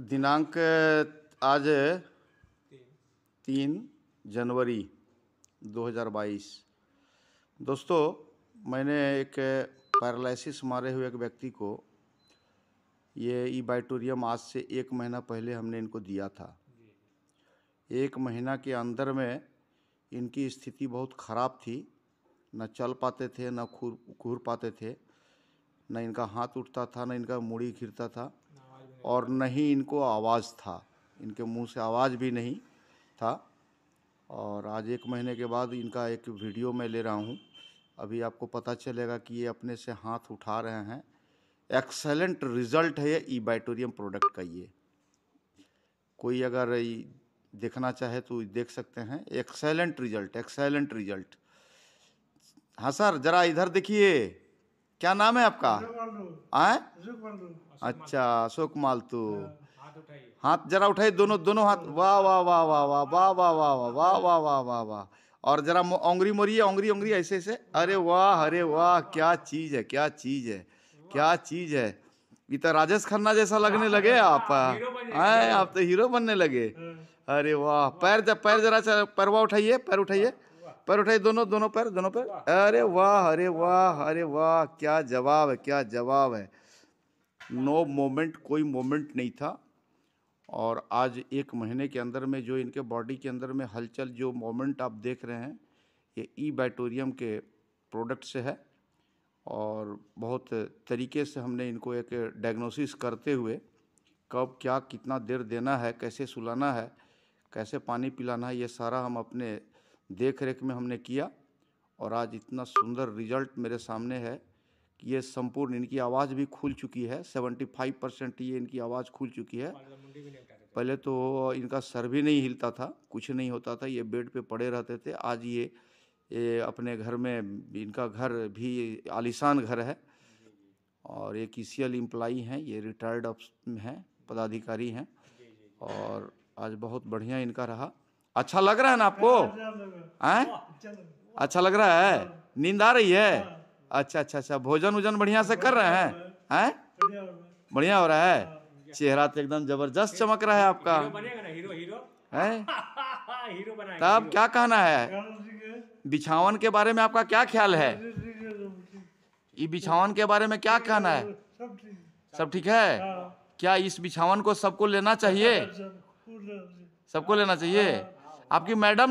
दिनांक आज तीन जनवरी 2022 दोस्तों मैंने एक पैरालिसिस मारे हुए एक व्यक्ति को ये ई बाइटोरियम आज से एक महीना पहले हमने इनको दिया था एक महीना के अंदर में इनकी स्थिति बहुत ख़राब थी न चल पाते थे न खूर घूर पाते थे न इनका हाथ उठता था न इनका मुड़ी घिरता था और न ही इनको आवाज़ था इनके मुंह से आवाज़ भी नहीं था और आज एक महीने के बाद इनका एक वीडियो मैं ले रहा हूँ अभी आपको पता चलेगा कि ये अपने से हाथ उठा रहे हैं एक्सेलेंट रिजल्ट है ये ई बाइटोरियम प्रोडक्ट का ये कोई अगर देखना चाहे तो देख सकते हैं एक्सेलेंट रिजल्ट एक्सेलेंट रिजल्ट हाँ सर ज़रा इधर देखिए क्या नाम है आपका आए अच्छा अशोक मालतू हाथ जरा उठाइए दोनों दोनों हाथ वाह वाह वाह वाह वाह वाह वाह वाह वाह वाह वाह वाह वाह वाह और जरा ओंगरी मोरिए ओंगरी ओंगरी ऐसे ऐसे अरे वाह अरे वाह क्या चीज है क्या चीज है क्या चीज है ये तो राजेश खन्ना जैसा लगने लगे आप आए आप तो हीरो बनने लगे अरे वाह पैर पैर जरा पैरवा उठाइए पैर उठाइए पर उठाए दोनों दोनों पैर दोनों पैर अरे वाह अरे वाह अरे वाह क्या जवाब है क्या जवाब है नो मोमेंट कोई मोमेंट नहीं था और आज एक महीने के अंदर में जो इनके बॉडी के अंदर में हलचल जो मोमेंट आप देख रहे हैं ये ई बैटोरियम के प्रोडक्ट से है और बहुत तरीके से हमने इनको एक डायग्नोसिस करते हुए कब क्या कितना देर देना है कैसे सुलाना है कैसे पानी पिलाना है ये सारा हम अपने देख रेख में हमने किया और आज इतना सुंदर रिजल्ट मेरे सामने है कि ये संपूर्ण इनकी आवाज़ भी खुल चुकी है 75 परसेंट ये इनकी आवाज़ खुल चुकी है पहले तो इनका सर भी नहीं हिलता था कुछ नहीं होता था ये बेड पे पड़े रहते थे आज ये, ये अपने घर में इनका घर भी आलिशान घर है और ये किसियल एम्प्लाई हैं ये रिटायर्ड हैं पदाधिकारी हैं और आज बहुत बढ़िया इनका रहा अच्छा लग रहा है ना आपको हैं हाँ, अच्छा लग रहा है नींद आ रही है हाँ। अच्छा अच्छा अच्छा भोजन उजन बढ़िया से कर रहे हैं हाँ? हैं बढ़िया हो रहा है चेहरा तो एकदम जबरदस्त चमक रहा है आपका तब क्या कहना है बिछावन के बारे में आपका क्या ख्याल है तो ये बिछावन के बारे में क्या कहना है सब ठीक है क्या इस बिछावन को सबको लेना चाहिए सबको लेना चाहिए आपकी मैडम